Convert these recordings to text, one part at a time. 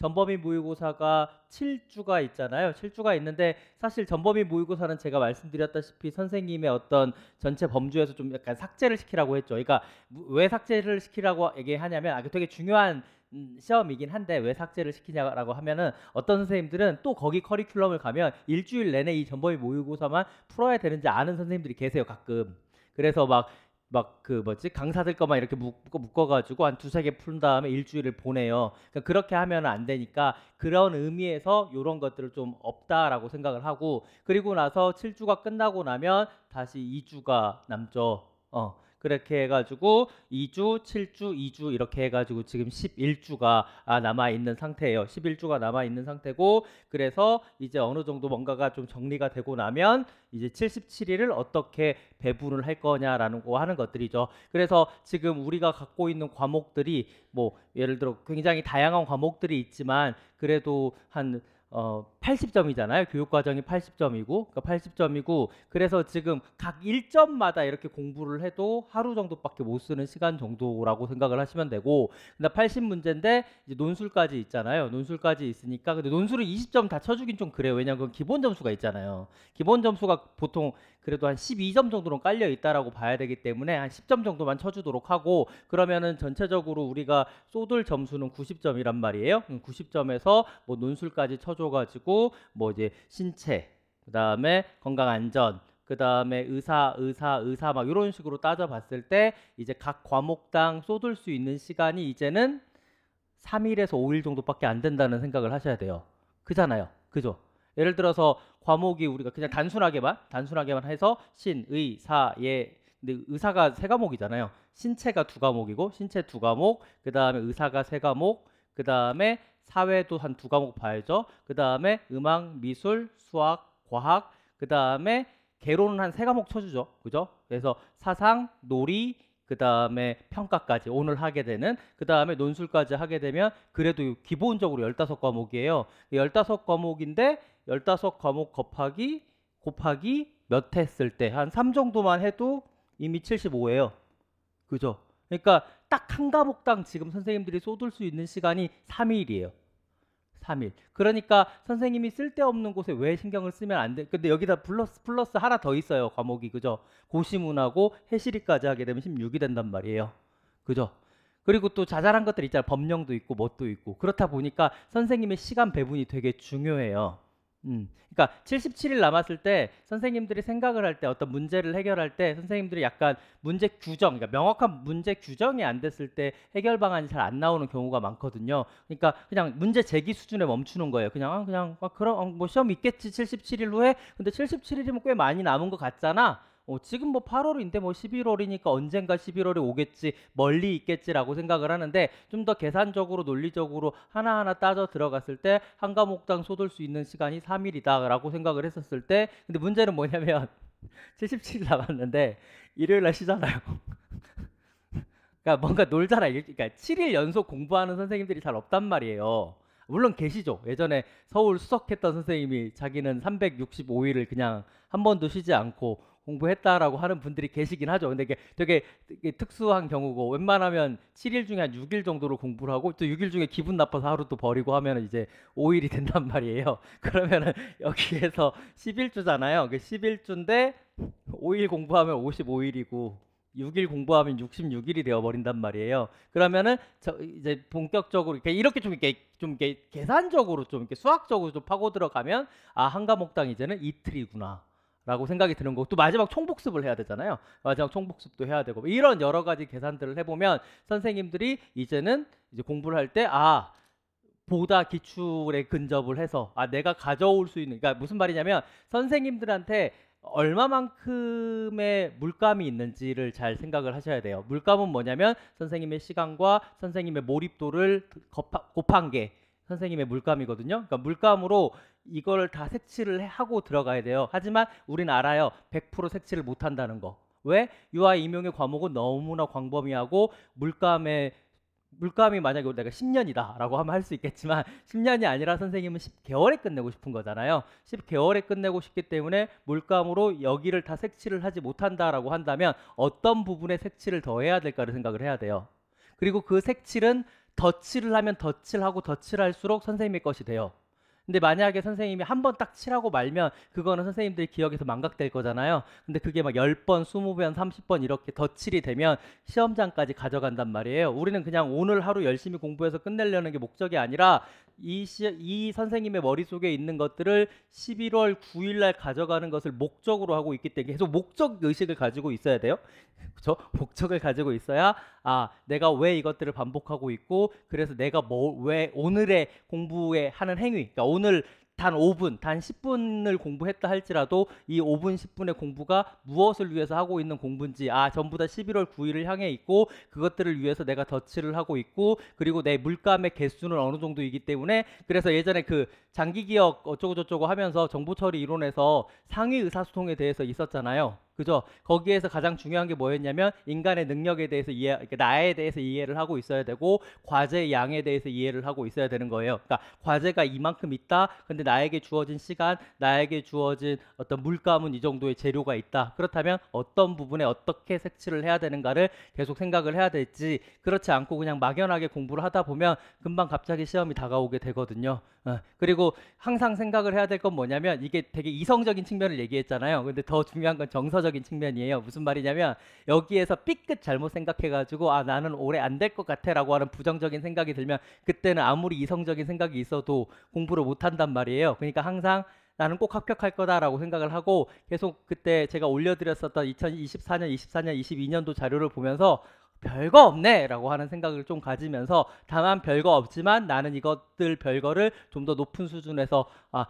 전범위 모의고사가 7주가 있잖아요. 7주가 있는데 사실 전범위 모의고사는 제가 말씀드렸다시피 선생님의 어떤 전체 범주에서 좀 약간 삭제를 시키라고 했죠. 그러니까 왜 삭제를 시키라고 얘기하냐면 아, 그 되게 중요한 음, 시험이긴 한데 왜 삭제를 시키냐라고 하면은 어떤 선생님들은 또 거기 커리큘럼을 가면 일주일 내내 이 전범위 모의고사만 풀어야 되는지 아는 선생님들이 계세요 가끔 그래서 막 막그 뭐지 강사들 것만 이렇게 묶어 묶어가지고 한 두세 개 푼 다음에 일주일을 보내요. 그러니까 그렇게 하면 안 되니까 그런 의미에서 이런 것들을 좀 없다라고 생각을 하고 그리고 나서 7주가 끝나고 나면 다시 2주가 남죠. 어. 그렇게 해가지고 2주, 7주, 2주 이렇게 해가지고 지금 11주가 아, 남아있는 상태예요. 11주가 남아있는 상태고 그래서 이제 어느 정도 뭔가가 좀 정리가 되고 나면 이제 77일을 어떻게 배분을 할 거냐라는 거 하는 것들이죠. 그래서 지금 우리가 갖고 있는 과목들이 뭐 예를 들어 굉장히 다양한 과목들이 있지만 그래도 한 어, 80점이잖아요. 교육과정이 80점이고, 그러니까 80점이고, 그래서 지금 각 1점마다 이렇게 공부를 해도 하루 정도밖에 못 쓰는 시간 정도라고 생각을 하시면 되고, 근데 80문제인데, 이제 논술까지 있잖아요. 논술까지 있으니까, 근데 논술은 20점 다 쳐주긴 좀 그래요. 왜냐면 하 그건 기본 점수가 있잖아요. 기본 점수가 보통 그래도 한 12점 정도는 깔려 있다라고 봐야 되기 때문에 한 10점 정도만 쳐주도록 하고, 그러면은 전체적으로 우리가 쏟을 점수는 90점이란 말이에요. 90점에서 음, 뭐 논술까지 쳐줘가지고, 있고 뭐 이제 신체 그다음에 건강 안전 그다음에 의사 의사 의사 막 이런 식으로 따져봤을 때 이제 각 과목당 쏟을 수 있는 시간이 이제는 3일에서 5일 정도밖에 안 된다는 생각을 하셔야 돼요. 그잖아요. 그죠? 예를 들어서 과목이 우리가 그냥 단순하게만 단순하게만 해서 신, 의, 사, 예 근데 의사가 세 과목이잖아요. 신체가 두 과목이고 신체 두 과목, 그다음에 의사가 세 과목, 그다음에 사회도 한 두 과목 봐야죠. 그 다음에 음악, 미술, 수학, 과학, 그 다음에 개론은 한세 과목 쳐주죠. 그죠? 그래서 사상, 놀이, 그 다음에 평가까지 오늘 하게 되는 그 다음에 논술까지 하게 되면 그래도 기본적으로 열다섯 과목이에요 그 열다섯 과목인데 열다섯 과목 곱하기 곱하기 몇 했을 때 한 3 정도만 해도 이미 75예요 그죠? 그러니까 딱 한 과목당 지금 선생님들이 쏟을 수 있는 시간이 3일이에요 3일. 그러니까 선생님이 쓸데없는 곳에 왜 신경을 쓰면 안 돼? 근데 여기다 플러스 플러스 하나 더 있어요. 과목이 그죠? 고시문하고 해시리까지 하게 되면 16이 된단 말이에요. 그죠? 그리고 또 자잘한 것들 있잖아요. 법령도 있고 뭣도 있고. 그렇다 보니까 선생님의 시간 배분이 되게 중요해요. 음. 그러니까 77일 남았을 때 선생님들이 생각을 할 때 어떤 문제를 해결할 때 선생님들이 약간 문제 규정, 그러니까 명확한 문제 규정이 안 됐을 때 해결 방안이 잘 안 나오는 경우가 많거든요. 그러니까 그냥 문제 제기 수준에 멈추는 거예요. 그냥 아, 그냥 아, 그럼 어, 뭐 시험 있겠지 77일 후에. 근데 77일이면 꽤 많이 남은 것 같잖아. 어, 지금 뭐 8월인데 뭐 11월이니까 언젠가 11월이 오겠지 멀리 있겠지라고 생각을 하는데 좀 더 계산적으로 논리적으로 하나하나 따져 들어갔을 때 한 과목당 쏟을 수 있는 시간이 3일이다라고 생각을 했었을 때 근데 문제는 뭐냐면 77일 남았는데 일요일 날 쉬잖아요. 그러니까 뭔가 놀잖아. 그러니까 7일 연속 공부하는 선생님들이 잘 없단 말이에요. 물론 계시죠. 예전에 서울 수석했던 선생님이 자기는 365일을 그냥 한 번도 쉬지 않고 공부했다라고 하는 분들이 계시긴 하죠. 근데 이게 되게, 되게 특수한 경우고 웬만하면 7일 중에 한 6일 정도로 공부를 하고 또 6일 중에 기분 나빠서 하루 또 버리고 하면 이제 5일이 된단 말이에요. 그러면은 여기에서 11주잖아요. 그 11주인데 5일 공부하면 55일이고 6일 공부하면 66일이 되어 버린단 말이에요. 그러면은 저 이제 본격적으로 이렇게 좀 이렇게 좀 이렇게 계산적으로 좀 이렇게 수학적으로 좀 파고 들어가면 아, 한 과목당 이제는 이틀이구나. 라고 생각이 드는 거고 또 마지막 총복습을 해야 되잖아요 마지막 총복습도 해야 되고 뭐 이런 여러 가지 계산들을 해보면 선생님들이 이제는 이제 공부를 할 때 아 보다 기출에 근접을 해서 아 내가 가져올 수 있는 그러니까 무슨 말이냐면 선생님들한테 얼마만큼의 물감이 있는지를 잘 생각을 하셔야 돼요. 물감은 뭐냐면 선생님의 시간과 선생님의 몰입도를 곱한 게 선생님의 물감이거든요. 그러니까 물감으로 이걸 다 색칠을 하고 들어가야 돼요. 하지만 우린 알아요. 100% 색칠을 못 한다는 거. 왜? UI 임용의 과목은 너무나 광범위하고 물감의 물감이 만약에 내가 10년이다라고 하면 할 수 있겠지만 10년이 아니라 선생님은 10개월에 끝내고 싶은 거잖아요. 10개월에 끝내고 싶기 때문에 물감으로 여기를 다 색칠을 하지 못한다라고 한다면 어떤 부분에 색칠을 더 해야 될까를 생각을 해야 돼요. 그리고 그 색칠은 덧칠을 하면 덧칠하고 덧칠할수록 선생님의 것이 돼요. 근데 만약에 선생님이 한 번 딱칠하고 말면 그거는 선생님들 기억에서 망각될 거잖아요. 근데 그게 막 10번, 20번, 30번 이렇게 더칠이 되면 시험장까지 가져간단 말이에요. 우리는 그냥 오늘 하루 열심히 공부해서 끝내려는 게 목적이 아니라 이, 시, 이 선생님의 머릿속에 있는 것들을 11월 9일 날 가져가는 것을 목적으로 하고 있기 때문에 계속 목적 의식을 가지고 있어야 돼요. 그렇죠? 목적을 가지고 있어야 아, 내가 왜 이것들을 반복하고 있고 그래서 내가 뭐왜 오늘의 공부에 하는 행위, 그러니까 오늘 오늘 단 5분, 단 10분을 공부했다 할지라도 이 5분, 10분의 공부가 무엇을 위해서 하고 있는 공부인지 아, 전부 다 11월 9일을 향해 있고 그것들을 위해서 내가 덧칠을 하고 있고 그리고 내 물감의 개수는 어느 정도이기 때문에 그래서 예전에 그 장기 기억 어쩌고저쩌고 하면서 정보 처리 이론에서 상위 의사소통에 대해서 있었잖아요. 그죠? 거기에서 가장 중요한 게 뭐였냐면 인간의 능력에 대해서 이해, 그러니까 나에 대해서 이해를 하고 있어야 되고 과제의 양에 대해서 이해를 하고 있어야 되는 거예요. 그러니까 과제가 이만큼 있다. 근데 나에게 주어진 시간, 나에게 주어진 어떤 물감은 이 정도의 재료가 있다. 그렇다면 어떤 부분에 어떻게 색칠을 해야 되는가를 계속 생각을 해야 될지 그렇지 않고 그냥 막연하게 공부를 하다 보면 금방 갑자기 시험이 다가오게 되거든요. 어, 그리고 항상 생각을 해야 될 건 뭐냐면 이게 되게 이성적인 측면을 얘기했잖아요. 근데 더 중요한 건 정서적 정적인 측면이에요. 무슨 말이냐면 여기에서 삐끗 잘못 생각해가지고 아 나는 오래 안될 것 같아라고 하는 부정적인 생각이 들면 그때는 아무리 이성적인 생각이 있어도 공부를 못 한단 말이에요. 그러니까 항상 나는 꼭 합격할 거다라고 생각을 하고 계속 그때 제가 올려드렸었던 2024년, 24년, 22년도 자료를 보면서 별거 없네 라고 하는 생각을 좀 가지면서 다만 별거 없지만 나는 이것들 별거를 좀 더 높은 수준에서 아,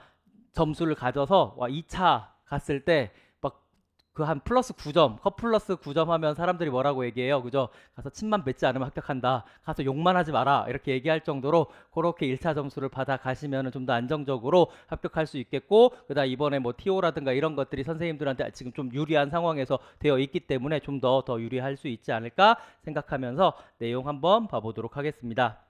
점수를 가져서 와, 2차 갔을 때 그한 플러스 9점, 컵 플러스 9점 하면 사람들이 뭐라고 얘기해요? 그죠? 가서 침만 뱉지 않으면 합격한다. 가서 욕만 하지 마라. 이렇게 얘기할 정도로 그렇게 1차 점수를 받아 가시면 좀 더 안정적으로 합격할 수 있겠고 그다음 이번에 뭐 t o 라든가 이런 것들이 선생님들한테 지금 좀 유리한 상황에서 되어 있기 때문에 좀 더더 더 유리할 수 있지 않을까 생각하면서 내용 한번 봐보도록 하겠습니다.